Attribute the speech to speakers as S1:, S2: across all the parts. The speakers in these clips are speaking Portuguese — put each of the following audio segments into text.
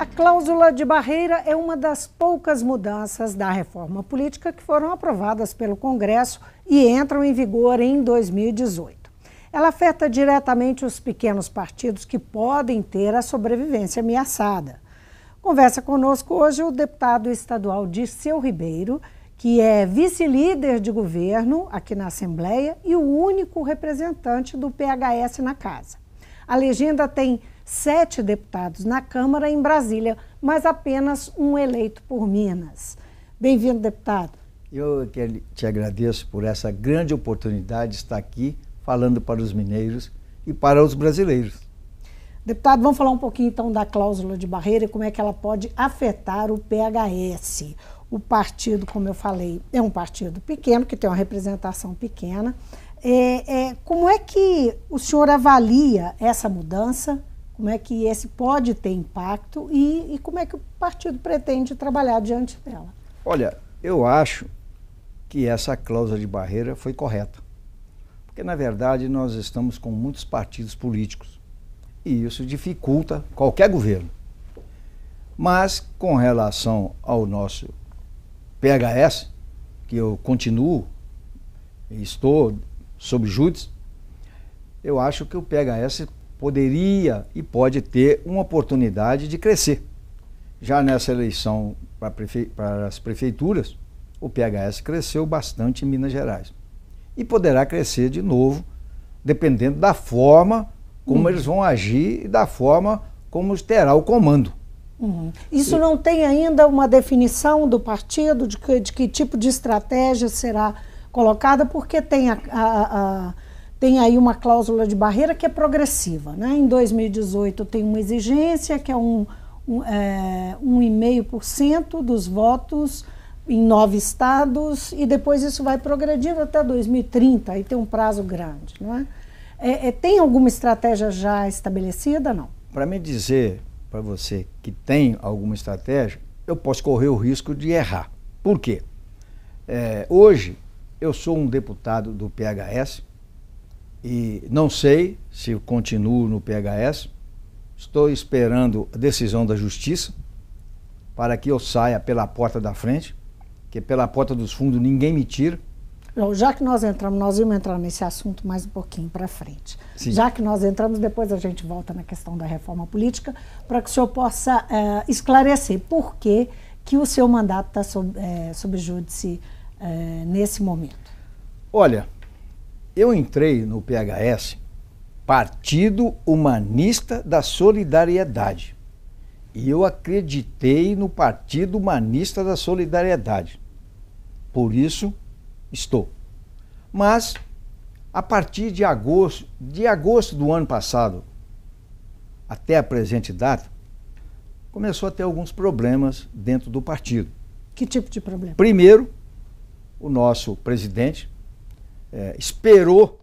S1: A cláusula de barreira é uma das poucas mudanças da reforma política que foram aprovadas pelo Congresso e entram em vigor em 2018. Ela afeta diretamente os pequenos partidos que podem ter a sobrevivência ameaçada. Conversa conosco hoje o deputado estadual Dirceu Ribeiro, que é vice-líder de governo aqui na Assembleia e o único representante do PHS na casa. A legenda tem sete deputados na Câmara em Brasília, mas apenas um eleito por Minas. Bem-vindo, deputado.
S2: Eu te agradeço por essa grande oportunidade de estar aqui falando para os mineiros e para os brasileiros.
S1: Deputado, vamos falar um pouquinho então da cláusula de barreira e como é que ela pode afetar o PHS. O partido, como eu falei, é um partido pequeno, que tem uma representação pequena. É, é, como é que o senhor avalia essa mudança como é que esse pode ter impacto e, e como é que o partido pretende trabalhar diante dela.
S2: Olha, eu acho que essa cláusula de barreira foi correta. Porque, na verdade, nós estamos com muitos partidos políticos e isso dificulta qualquer governo. Mas, com relação ao nosso PHS, que eu continuo e estou sob júdice, eu acho que o PHS poderia e pode ter uma oportunidade de crescer. Já nessa eleição para, prefe... para as prefeituras, o PHS cresceu bastante em Minas Gerais. E poderá crescer de novo, dependendo da forma como uhum. eles vão agir e da forma como terá o comando.
S1: Uhum. Isso e... não tem ainda uma definição do partido, de que, de que tipo de estratégia será colocada, porque tem a, a, a tem aí uma cláusula de barreira que é progressiva. Né? Em 2018 tem uma exigência que é 1,5% um, um, é, um dos votos em nove estados e depois isso vai progredindo até 2030, aí tem um prazo grande. Não é? É, é tem alguma estratégia já estabelecida? Não.
S2: Para me dizer para você que tem alguma estratégia, eu posso correr o risco de errar. Por quê? É, hoje eu sou um deputado do PHS, e não sei se continuo no PHS. Estou esperando a decisão da justiça para que eu saia pela porta da frente, que pela porta dos fundos ninguém me tira.
S1: já que nós entramos, nós vamos entrar nesse assunto mais um pouquinho para frente. Sim. Já que nós entramos, depois a gente volta na questão da reforma política, para que o senhor possa é, esclarecer por que, que o seu mandato está sob, é, sob júdice é, nesse momento.
S2: Olha, eu entrei no PHS, Partido Humanista da Solidariedade. E eu acreditei no Partido Humanista da Solidariedade. Por isso estou. Mas a partir de agosto, de agosto do ano passado até a presente data, começou a ter alguns problemas dentro do partido.
S1: Que tipo de problema?
S2: Primeiro, o nosso presidente é, esperou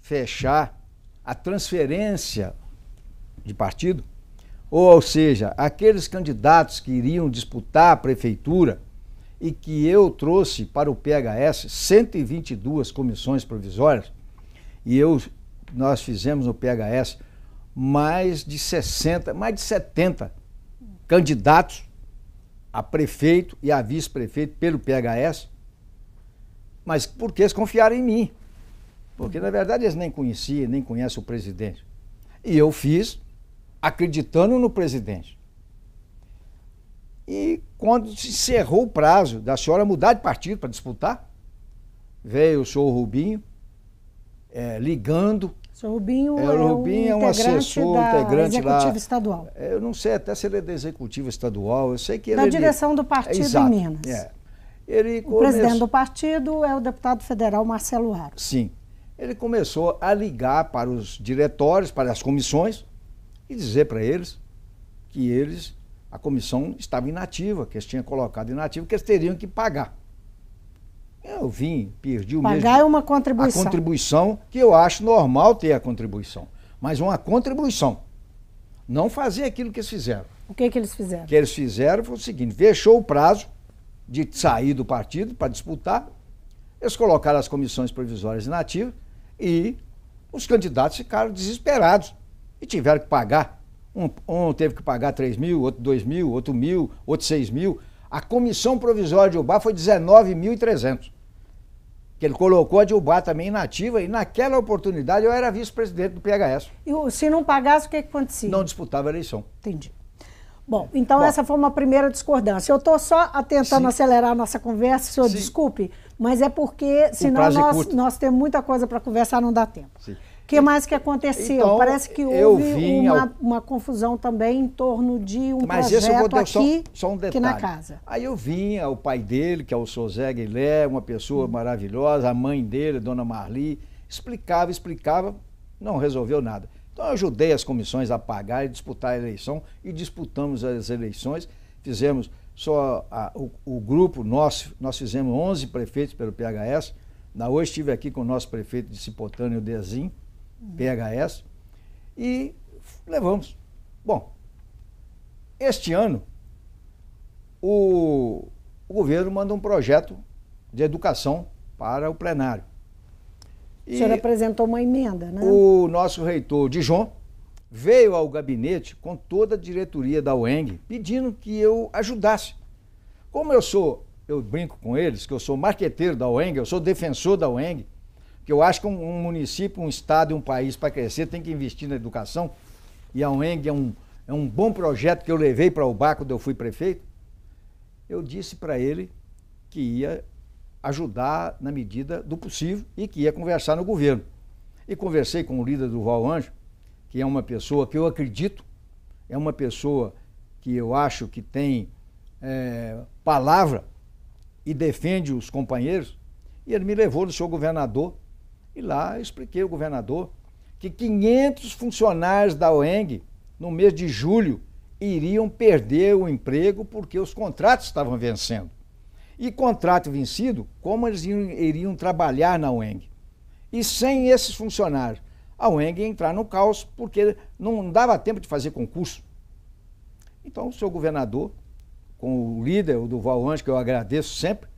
S2: fechar a transferência de partido, ou, ou seja, aqueles candidatos que iriam disputar a prefeitura e que eu trouxe para o PHS 122 comissões provisórias, e eu, nós fizemos no PHS mais de 60, mais de 70 candidatos a prefeito e a vice-prefeito pelo PHS, mas porque eles confiaram em mim. Porque, na verdade, eles nem conheciam, nem conhecem o presidente. E eu fiz acreditando no presidente. E quando se encerrou o prazo da senhora mudar de partido para disputar, veio o senhor Rubinho é, ligando.
S1: O senhor Rubinho é, o é Rubinho é um, é assessor da integrante executivo lá. estadual.
S2: É, eu não sei até se ele é da executiva estadual, eu sei que da ele... É da direção do partido Exato, em Minas. É.
S1: Ele o come... presidente do partido é o deputado federal Marcelo Haro.
S2: Sim. Ele começou a ligar para os diretórios, para as comissões, e dizer para eles que eles, a comissão estava inativa, que eles tinham colocado inativa, que eles teriam que pagar. Eu vim, perdi o pagar mesmo. Pagar é uma
S1: contribuição. A
S2: contribuição, que eu acho normal ter a contribuição, mas uma contribuição. Não fazer aquilo que eles fizeram.
S1: O que, que eles fizeram? O
S2: que eles fizeram foi o seguinte: fechou o prazo, de sair do partido para disputar. Eles colocaram as comissões provisórias inativas e os candidatos ficaram desesperados e tiveram que pagar. Um, um teve que pagar 3 mil, outro 2 mil, outro mil, outro 6 mil. A comissão provisória de Ubá foi 19.300. Que ele colocou a de Ubá também inativa, e naquela oportunidade eu era vice-presidente do PHS.
S1: E se não pagasse,
S2: o que, é que acontecia? Não disputava a eleição. Entendi.
S1: Bom, então Bom. essa foi uma primeira discordância. Eu estou só tentando Sim. acelerar a nossa conversa, senhor Sim. desculpe, mas é porque senão é nós, é nós temos muita coisa para conversar, não dá tempo. O que mais que aconteceu? Então, Parece que houve uma, ao... uma, confusão também em torno de um mas projeto eu vou aqui, só, só um detalhe. na casa.
S2: Aí eu vinha, o pai dele, que é o Sozé Guilé, uma pessoa hum. maravilhosa, a mãe dele, a dona Marli, explicava, explicava, não resolveu nada. Então eu ajudei as comissões a pagar e disputar a eleição e disputamos as eleições, fizemos só a, o, o, grupo nosso, nós fizemos 11 prefeitos pelo PHS. Na hoje estive aqui com o nosso prefeito de Cipotâneo, o Dezim, PHS, e levamos. Bom, este ano o, o governo manda um projeto de educação para o plenário. E o senhor
S1: apresentou uma emenda, né? O
S2: nosso reitor Dijon veio ao gabinete com toda a diretoria da UENG pedindo que eu ajudasse. Como eu sou, eu brinco com eles, que eu sou marqueteiro da UENG, eu sou defensor da UENG, que eu acho que um, um município, um estado e um país para crescer tem que investir na educação, e a UENG é um, é um bom projeto que eu levei para o bar quando eu fui prefeito, eu disse para ele que ia ajudar na medida do possível e que ia conversar no governo. E conversei com o líder do Val Anjo, que é uma pessoa que eu acredito, é uma pessoa que eu acho que tem é, palavra e defende os companheiros. E ele me levou do seu governador e lá eu expliquei ao governador que 500 funcionários da OENG, no mês de julho, iriam perder o emprego porque os contratos estavam vencendo e contrato vencido, como eles iriam trabalhar na UENG. E sem esses funcionários, a UENG ia entrar no caos, porque não dava tempo de fazer concurso. Então, o seu governador, com o líder, o Duval Valange que eu agradeço sempre,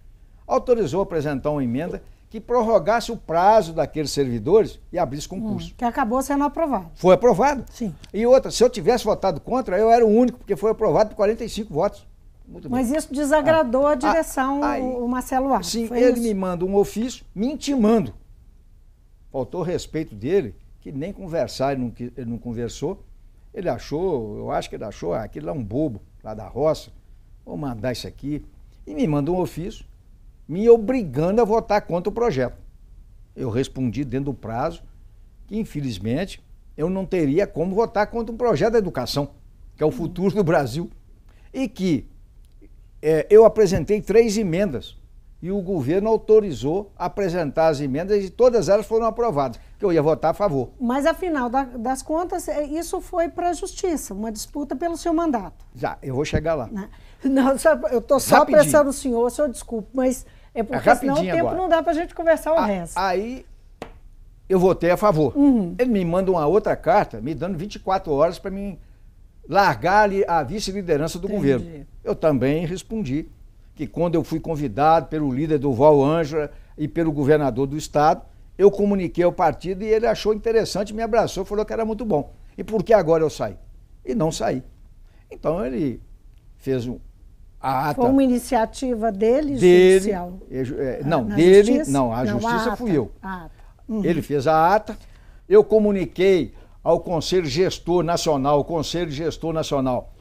S2: autorizou apresentar uma emenda que prorrogasse o prazo daqueles servidores e abrisse concurso. Hum,
S1: que acabou sendo aprovado.
S2: Foi aprovado? Sim. E outra, se eu tivesse votado contra, eu era o único, porque foi aprovado por 45 votos.
S1: Muito Mas bem. isso desagradou ah, a direção, ah, aí, o Marcelo Arco. Sim, ele isso?
S2: me manda um ofício me intimando. Faltou respeito dele, que nem conversar ele não, ele não conversou. Ele achou, eu acho que ele achou, ah, aquele lá é um bobo, lá da roça, vou mandar isso aqui. E me manda um ofício me obrigando a votar contra o projeto. Eu respondi dentro do prazo que, infelizmente, eu não teria como votar contra um projeto da educação, que é o futuro do Brasil. E que é, eu apresentei três emendas e o governo autorizou apresentar as emendas e todas elas foram aprovadas, que eu ia votar a favor.
S1: Mas, afinal da, das contas, é, isso foi para a Justiça, uma disputa pelo seu mandato.
S2: Já, eu vou chegar lá.
S1: Né? Não, só, eu estou só apressando o senhor, senhor desculpe, mas é, é porque é senão o tempo agora. não dá para a gente conversar o a, resto. Aí
S2: eu votei a favor. Uhum. Ele me manda uma outra carta me dando 24 horas para mim largar a vice-liderança do Entendi. governo. Eu também respondi que quando eu fui convidado pelo líder do Val Ângela e pelo governador do estado, eu comuniquei ao partido e ele achou interessante, me abraçou, falou que era muito bom. E por que agora eu saí? E não saí. Então ele fez um, a ata. Foi uma
S1: iniciativa dele, dele judicial?
S2: É, é não, Na dele, justiça? não, a não, justiça a fui eu. Uhum. Ele fez a ata, eu comuniquei ao Conselho Gestor Nacional, o Conselho Gestor Nacional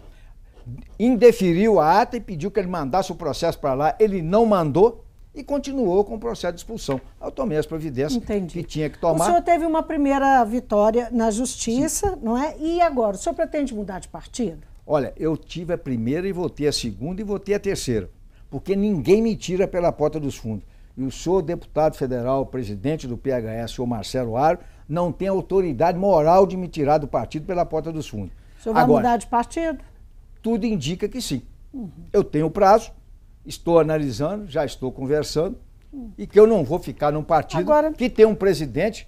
S2: indeferiu a ata e pediu que ele mandasse o processo para lá. Ele não mandou e continuou com o processo de expulsão. Eu tomei as providências Entendi. que tinha que tomar. O senhor
S1: teve uma primeira vitória na justiça, Sim. não é? E agora, o senhor pretende mudar de partido?
S2: Olha, eu tive a primeira e votei a segunda e votei a terceira, porque ninguém me tira pela porta dos fundos. E o senhor deputado federal, presidente do PHS, o Marcelo Aro, não tem autoridade moral de me tirar do partido pela porta dos fundos.
S1: O senhor vai agora, mudar de partido?
S2: tudo indica que sim. Uhum. Eu tenho prazo, estou analisando, já estou conversando, uhum. e que eu não vou ficar num partido Agora... que tem um presidente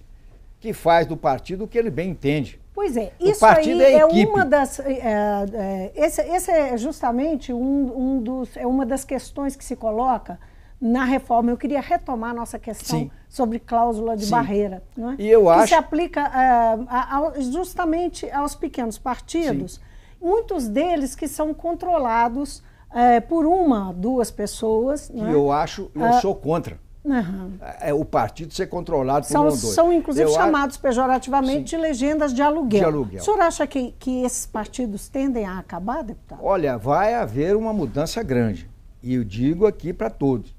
S2: que faz do partido o que ele bem entende.
S1: Pois é, isso aí é, é, uma das. É, é, esse, esse, é justamente um, um, dos, é uma das questões que se coloca na reforma. Eu queria retomar a nossa questão Sim. sobre cláusula de Sim. barreira. Não é? E eu que acho. Que se aplica é, a, a, justamente aos pequenos partidos. Sim muitos deles que são controlados é, por uma, duas pessoas. Que né? eu
S2: acho, eu ah, sou contra. Uhum. É, o partido ser controlado por são, um ou dois. São, inclusive, eu chamados
S1: acho... pejorativamente Sim. de legendas de aluguel. de aluguel. O senhor acha que, que esses partidos tendem a acabar, deputado?
S2: Olha, vai haver uma mudança grande. E eu digo aqui para todos.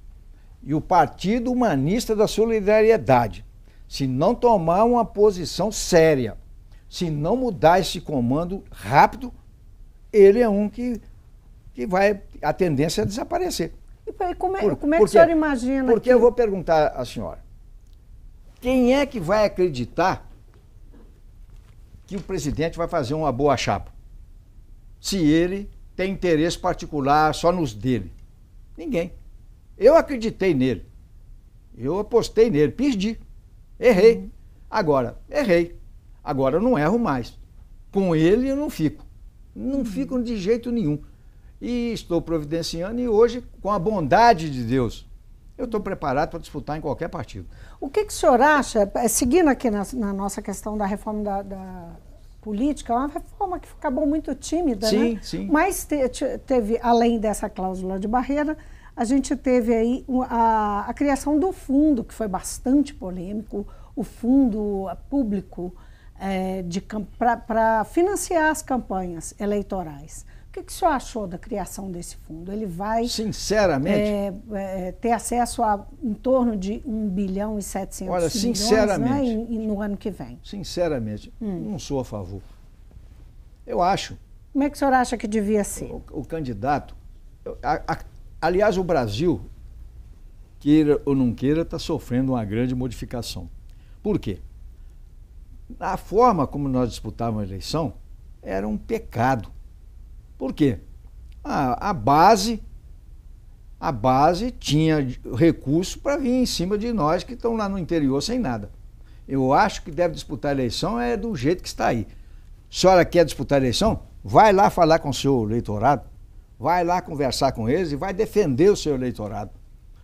S2: E o Partido Humanista da Solidariedade, se não tomar uma posição séria, se não mudar esse comando rápido, ele é um que, que vai, a tendência é desaparecer.
S1: E como é, é Por, como é que a senhora
S2: imagina? Porque que... eu vou perguntar à senhora: quem é que vai acreditar que o presidente vai fazer uma boa chapa? Se ele tem interesse particular só nos dele? Ninguém. Eu acreditei nele. Eu apostei nele, perdi. Errei. Uhum. Agora, errei. Agora eu não erro mais. Com ele eu não fico. Não uhum. ficam de jeito nenhum. E estou providenciando e hoje, com a bondade de Deus, eu estou preparado para disputar em qualquer partido.
S1: O que, que o senhor acha, é, seguindo aqui na, na nossa questão da reforma da, da política, é uma reforma que acabou muito tímida, sim, né? Sim, Mas te, te, teve, além dessa cláusula de barreira, a gente teve aí a, a criação do fundo, que foi bastante polêmico, o fundo público é, para financiar as campanhas eleitorais. O que, que o senhor achou da criação desse fundo? Ele vai.
S2: Sinceramente. É,
S1: é, ter acesso a em torno de 1 bilhão e 700 Olha, milhões né, sinceramente, né, no ano que vem.
S2: Sinceramente, hum. não sou a favor. Eu acho. Como é que o senhor acha que devia ser? O, o candidato. A, a, aliás, o Brasil, queira ou não queira, está sofrendo uma grande modificação. Por quê? a forma como nós disputávamos a eleição era um pecado. Por quê? A, a base a base tinha recurso para vir em cima de nós que estão lá no interior sem nada. Eu acho que deve disputar a eleição é do jeito que está aí. Se a senhora quer disputar a eleição? Vai lá falar com o seu eleitorado, vai lá conversar com eles e vai defender o seu eleitorado.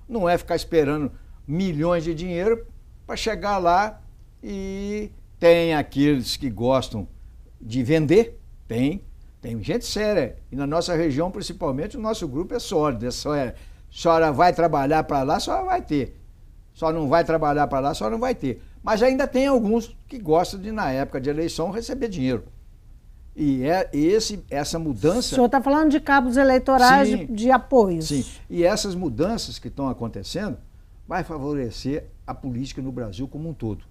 S2: Não é ficar esperando milhões de dinheiro para chegar lá e tem aqueles que gostam de vender, tem, tem gente séria. E na nossa região, principalmente, o nosso grupo é sólido. É só, é, só vai trabalhar para lá, só vai ter. Só não vai trabalhar para lá, só não vai ter. Mas ainda tem alguns que gostam de, na época de eleição, receber dinheiro. E é esse, essa mudança. O senhor
S1: está falando de cabos eleitorais sim, de,
S2: de apoio. Sim. E essas mudanças que estão acontecendo vai favorecer a política no Brasil como um todo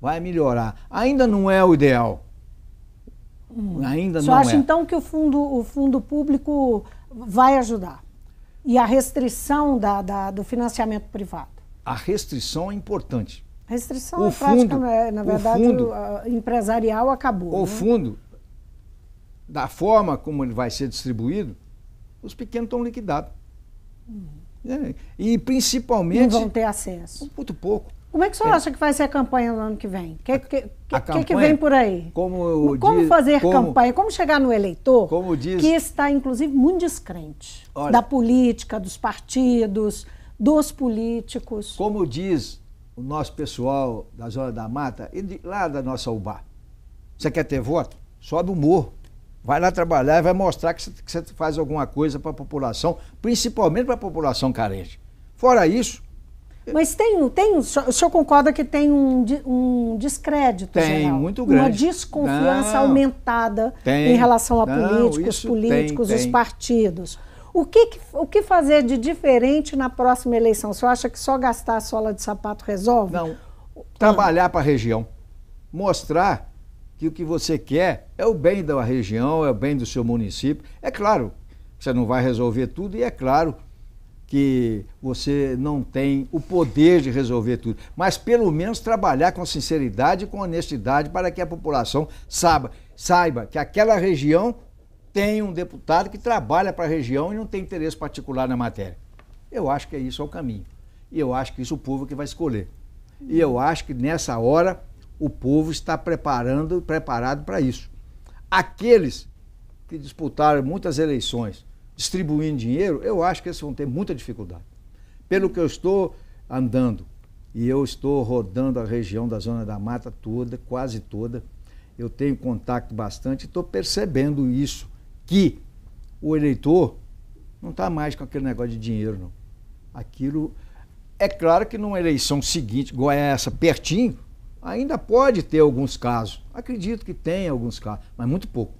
S2: vai melhorar. Ainda não é o ideal. Hum. Ainda Só não acha, é. então,
S1: que o fundo, o fundo público vai ajudar? E a restrição da, da do financiamento privado?
S2: A restrição é importante.
S1: A restrição, o é fundo, prática, né? na verdade, o fundo, empresarial acabou. O né? fundo,
S2: da forma como ele vai ser distribuído, os pequenos estão liquidados. Hum. É, e principalmente. Não vão
S1: ter acesso. muito pouco. Como é que o senhor é. acha que vai ser a campanha no ano que vem? O que, que, que, que, vem por aí?
S2: Como, como diz, fazer como, campanha?
S1: Como chegar no eleitor como diz, que está, inclusive, muito descrente olha, da política, dos partidos, dos políticos? Como diz o nosso pessoal
S2: da Zona da Mata e de, lá da nossa UBA, você quer ter voto? Sobe o morro. Vai lá trabalhar e vai mostrar que você faz alguma coisa para a população, principalmente para a população carente. Fora isso,
S1: mas tem, tem, o senhor concorda que tem um, um descrédito tem, geral, muito grande. Uma desconfiança não, aumentada tem, em relação a não, políticos, políticos, tem, os partidos. O que, o que fazer de diferente na próxima eleição? O senhor acha que só gastar a sola de sapato resolve? Não.
S2: Trabalhar para a região. Mostrar que o que você quer é o bem da região, é o bem do seu município. É claro que você não vai resolver tudo e é claro que você não tem o poder de resolver tudo, mas pelo menos trabalhar com sinceridade e com honestidade para que a população saiba, saiba que aquela região tem um deputado que trabalha para a região e não tem interesse particular na matéria. Eu acho que é isso é o caminho. E eu acho que isso é o povo que vai escolher. E eu acho que nessa hora o povo está preparando, preparado para isso. Aqueles que disputaram muitas eleições distribuindo dinheiro, eu acho que eles vão ter muita dificuldade. Pelo que eu estou andando, e eu estou rodando a região da Zona da Mata toda, quase toda, eu tenho contato bastante, e estou percebendo isso, que o eleitor não está mais com aquele negócio de dinheiro, não. Aquilo. É claro que numa eleição seguinte, igual é essa, pertinho, ainda pode ter alguns casos. Acredito que tem alguns casos, mas muito pouco.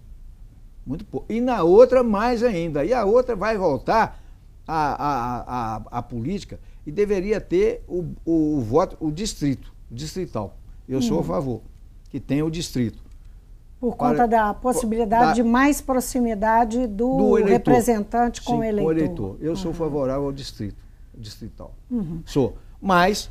S2: Muito pouco. E na outra, mais ainda. E a outra vai voltar à, à, à, à política e deveria ter o, o, o voto, o distrito, o distrital. Eu sou a hum. favor que tenha o distrito.
S1: Por conta Para, da possibilidade da, de mais proximidade do, do representante com sim, o eleitor. Com o eleitor.
S2: Eu uhum. sou favorável ao distrito, distrital. Uhum. Sou. Mas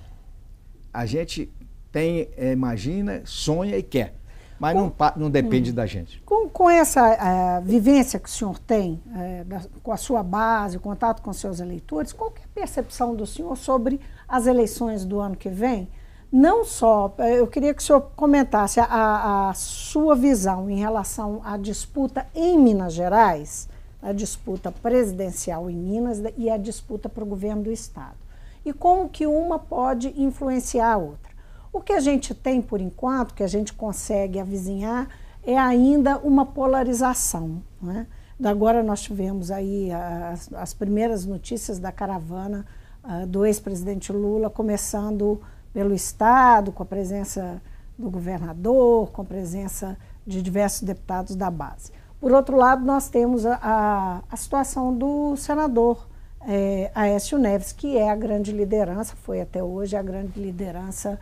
S2: a gente tem, eh, imagina, sonha e quer. Mas com, não, não, depende hum. da gente.
S1: Com, com essa uh, vivência que o senhor tem, uh, da, com a sua base, o contato com seus eleitores, qual é a percepção do senhor sobre as eleições do ano que vem? Não só, eh, eu queria que o senhor comentasse a, a sua visão em relação à disputa em Minas Gerais, a disputa presidencial em Minas e a disputa para o governo do Estado. E como que uma pode influenciar a outra. O que a gente tem por enquanto, que a gente consegue avizinhar, é ainda uma polarização. Né? Agora nós tivemos aí as, as primeiras notícias da caravana uh, do ex-presidente Lula, começando pelo Estado, com a presença do governador, com a presença de diversos deputados da base. Por outro lado, nós temos a, a, a situação do senador é, Aécio Neves, que é a grande liderança, foi até hoje a grande liderança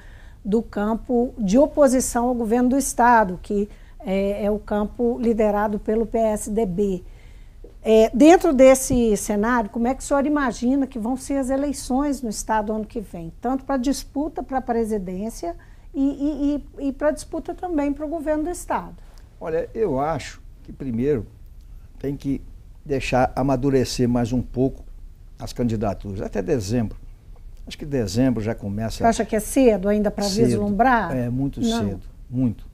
S1: do campo de oposição ao governo do Estado, que é, é o campo liderado pelo PSDB. É, dentro desse cenário, como é que o senhor imagina que vão ser as eleições no Estado ano que vem? Tanto para disputa para a presidência e, e, e, e para disputa também para o governo do Estado.
S2: Olha, eu acho que primeiro tem que deixar amadurecer mais um pouco as candidaturas, até dezembro. Acho que dezembro já começa. Você acha
S1: que é cedo ainda para vislumbrar? É,
S2: muito Não. cedo. Muito.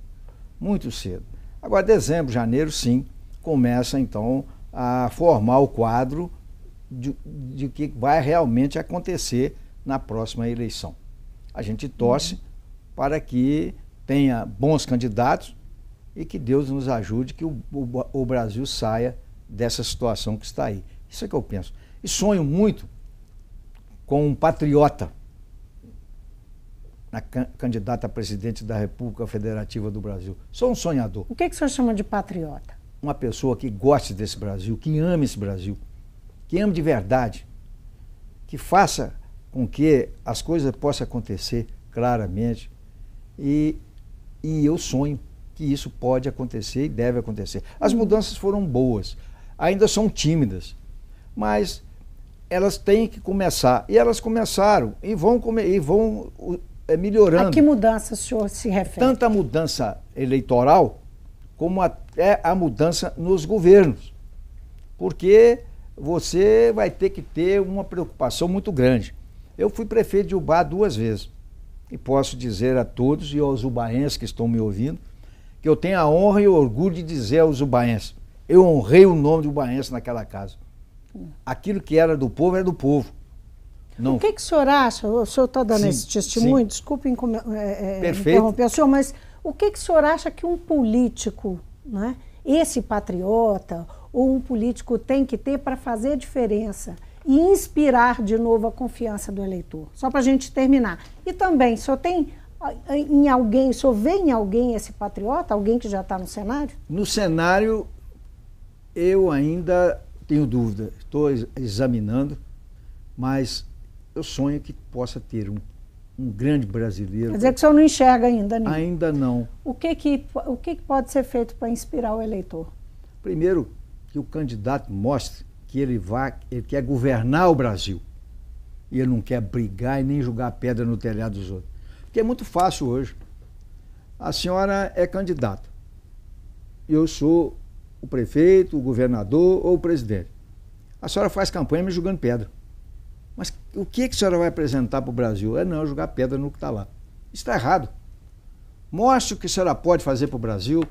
S2: Muito cedo. Agora, dezembro, janeiro, sim, começa então a formar o quadro de, que vai realmente acontecer na próxima eleição. A gente torce uhum. para que tenha bons candidatos e que Deus nos ajude que o, o, o Brasil saia dessa situação que está aí. Isso é que eu penso. E sonho muito com um patriota na candidata a presidente da República Federativa do Brasil. Sou um sonhador. O
S1: que, é que o senhor chama de patriota?
S2: Uma pessoa que goste desse Brasil, que ame esse Brasil, que ame de verdade, que faça com que as coisas possam acontecer claramente. E, e eu sonho que isso pode acontecer e deve acontecer. As hum. mudanças foram boas, ainda são tímidas, mas elas têm que começar. E elas começaram e vão, comer, e vão é, melhorando. A que mudança o senhor se refere? Tanto a mudança eleitoral, como até a mudança nos governos. Porque você vai ter que ter uma preocupação muito grande. Eu fui prefeito de Ubá duas vezes. E posso dizer a todos e aos ubaenses que estão me ouvindo que eu tenho a honra e o orgulho de dizer aos ubaenses: eu honrei o nome de ubaense naquela casa. Aquilo que era do povo era do povo. Não. O
S1: que, que o senhor acha? O senhor está dando sim, esse testemunho, sim. desculpe é, é, é interromper o senhor, mas o que, que o senhor acha que um político, né, esse patriota, ou um político tem que ter para fazer diferença e inspirar de novo a confiança do eleitor? Só para a gente terminar. E também, o senhor tem em alguém, o senhor vê em alguém esse patriota, alguém que já está no cenário?
S2: No cenário, eu ainda tenho dúvida, estou examinando, mas eu sonho que possa ter um, um grande brasileiro. Quer dizer que o senhor
S1: não enxerga ainda,
S2: né? Ainda não.
S1: O que, que, o que, que pode ser feito para inspirar o eleitor?
S2: Primeiro, que o candidato mostre que ele, vai, ele quer governar o Brasil. E ele não quer brigar e nem jogar pedra no telhado dos outros. Porque é muito fácil hoje. A senhora é candidata. Eu sou o prefeito, o governador ou o presidente. A senhora faz campanha me jogando pedra. Mas o que, que a senhora vai apresentar para o Brasil? É não, é jogar pedra no que está lá. Isso está errado. Mostre o que a senhora pode fazer para o Brasil,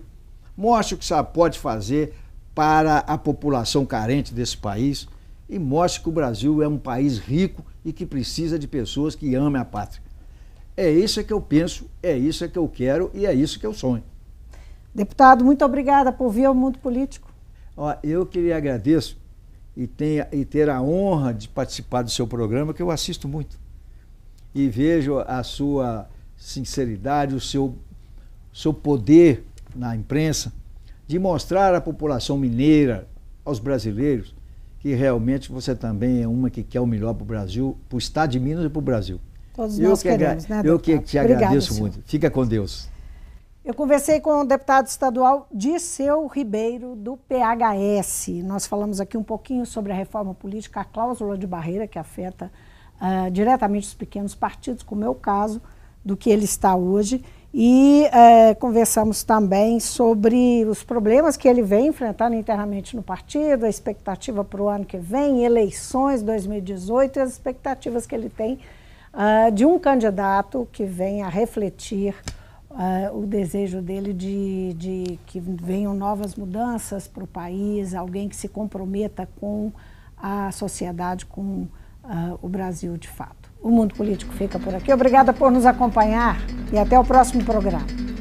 S2: mostre o que a senhora pode fazer para a população carente desse país e mostre que o Brasil é um país rico e que precisa de pessoas que amem a pátria. É isso é que eu penso, é isso é que eu quero e é isso que eu sonho. Deputado, muito obrigada por vir ao Mundo Político. Ó, eu queria agradeço e, tenha, e ter a honra de participar do seu programa, que eu assisto muito. E vejo a sua sinceridade, o seu, seu poder na imprensa de mostrar à população mineira, aos brasileiros, que realmente você também é uma que quer o melhor para o Brasil, para o Estado de Minas e para o Brasil.
S1: Todos eu nós que queremos, né? Eu que te Obrigada, agradeço senhor. muito.
S2: Fica com Deus.
S1: Eu conversei com o deputado estadual Disseu Ribeiro, do PHS. Nós falamos aqui um pouquinho sobre a reforma política, a cláusula de barreira que afeta uh, diretamente os pequenos partidos, como é o caso do que ele está hoje. E uh, conversamos também sobre os problemas que ele vem enfrentando internamente no partido, a expectativa para o ano que vem, eleições 2018 e as expectativas que ele tem uh, de um candidato que venha refletir uh, o desejo dele de, de que venham novas mudanças para o país, alguém que se comprometa com a sociedade, com uh, o Brasil de fato. O Mundo Político fica por aqui. Obrigada por nos acompanhar e até o próximo programa.